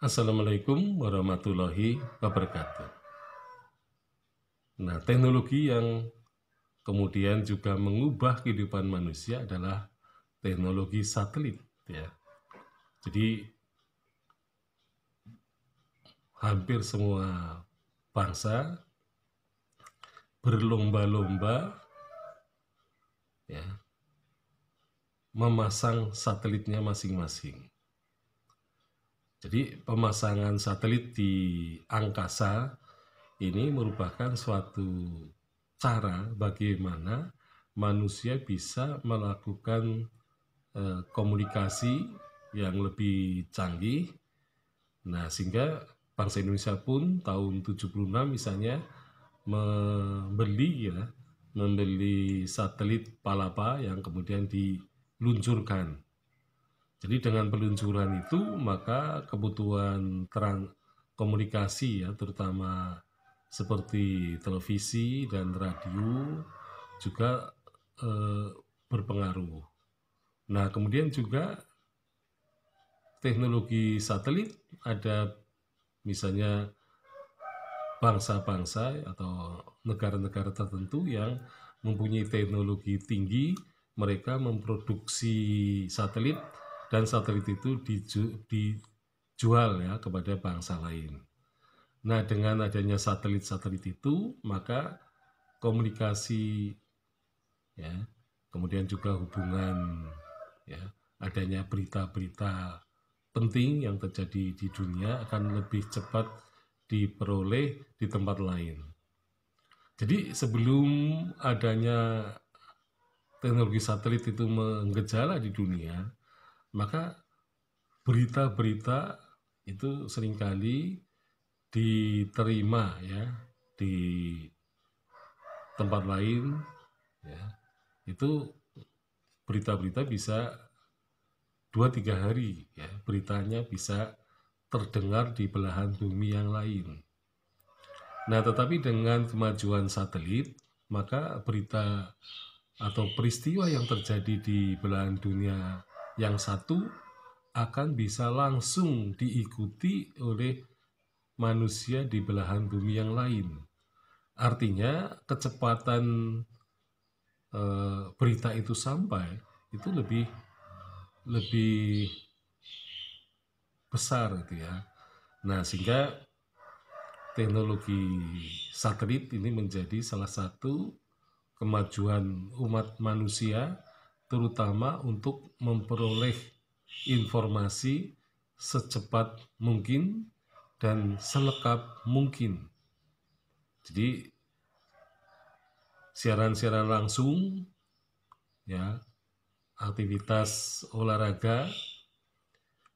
Assalamualaikum warahmatullahi wabarakatuh. Nah, teknologi yang kemudian juga mengubah kehidupan manusia adalah teknologi satelit, ya. Jadi hampir semua bangsa berlomba-lomba ya memasang satelitnya masing-masing. Jadi pemasangan satelit di angkasa ini merupakan suatu cara bagaimana manusia bisa melakukan eh, komunikasi yang lebih canggih. Nah, sehingga bangsa Indonesia pun tahun 76 misalnya membeli ya, membeli satelit Palapa yang kemudian diluncurkan jadi dengan peluncuran itu maka kebutuhan terang komunikasi ya terutama seperti televisi dan radio juga eh, berpengaruh. Nah, kemudian juga teknologi satelit ada misalnya bangsa-bangsa atau negara-negara tertentu yang mempunyai teknologi tinggi, mereka memproduksi satelit dan satelit itu diju, dijual ya kepada bangsa lain. Nah, dengan adanya satelit-satelit itu, maka komunikasi ya, kemudian juga hubungan ya, adanya berita-berita penting yang terjadi di dunia akan lebih cepat diperoleh di tempat lain. Jadi sebelum adanya teknologi satelit itu menggejala di dunia, maka berita-berita itu seringkali diterima ya di tempat lain ya itu berita-berita bisa dua tiga hari ya beritanya bisa terdengar di belahan bumi yang lain. Nah, tetapi dengan kemajuan satelit, maka berita atau peristiwa yang terjadi di belahan dunia yang satu akan bisa langsung diikuti oleh manusia di belahan bumi yang lain. Artinya kecepatan e, berita itu sampai itu lebih lebih besar itu ya. Nah sehingga teknologi satelit ini menjadi salah satu kemajuan umat manusia terutama untuk memperoleh informasi secepat mungkin dan selengkap mungkin. Jadi siaran-siaran langsung ya, aktivitas olahraga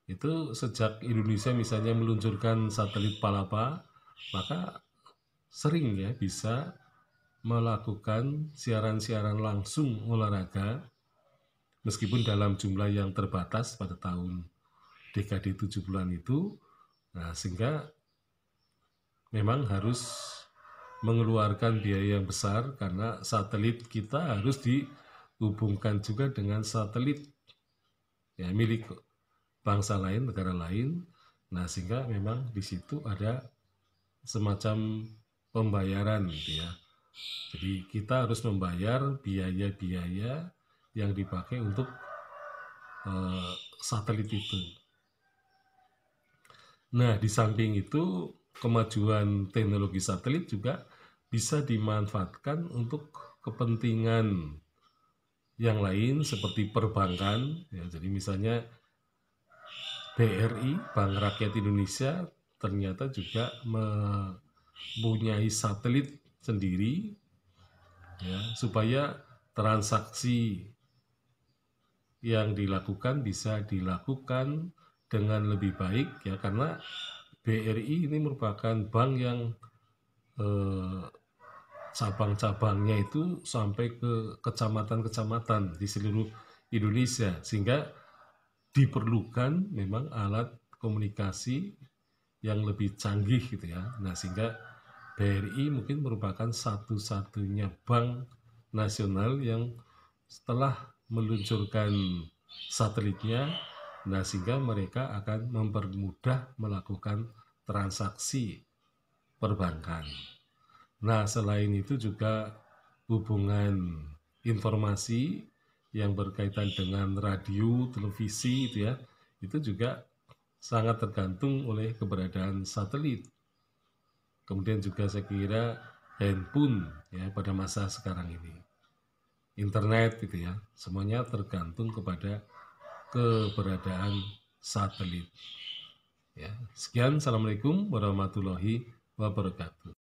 itu sejak Indonesia misalnya meluncurkan satelit Palapa, maka sering ya bisa melakukan siaran-siaran langsung olahraga meskipun dalam jumlah yang terbatas pada tahun dekade 70-an itu nah sehingga memang harus mengeluarkan biaya yang besar karena satelit kita harus dihubungkan juga dengan satelit ya milik bangsa lain, negara lain. Nah, sehingga memang di situ ada semacam pembayaran gitu ya. Jadi kita harus membayar biaya-biaya yang dipakai untuk uh, satelit itu. Nah, di samping itu kemajuan teknologi satelit juga bisa dimanfaatkan untuk kepentingan yang lain seperti perbankan ya jadi misalnya BRI Bank Rakyat Indonesia ternyata juga mempunyai satelit sendiri ya supaya transaksi yang dilakukan bisa dilakukan dengan lebih baik ya karena BRI ini merupakan bank yang eh, cabang-cabangnya itu sampai ke kecamatan-kecamatan di seluruh Indonesia sehingga diperlukan memang alat komunikasi yang lebih canggih gitu ya. Nah, sehingga BRI mungkin merupakan satu-satunya bank nasional yang setelah meluncurkan satelitnya nah sehingga mereka akan mempermudah melakukan transaksi perbankan nah selain itu juga hubungan informasi yang berkaitan dengan radio televisi itu ya itu juga sangat tergantung oleh keberadaan satelit kemudian juga saya kira handphone ya pada masa sekarang ini internet gitu ya semuanya tergantung kepada keberadaan satelit ya sekian assalamualaikum warahmatullahi wabarakatuh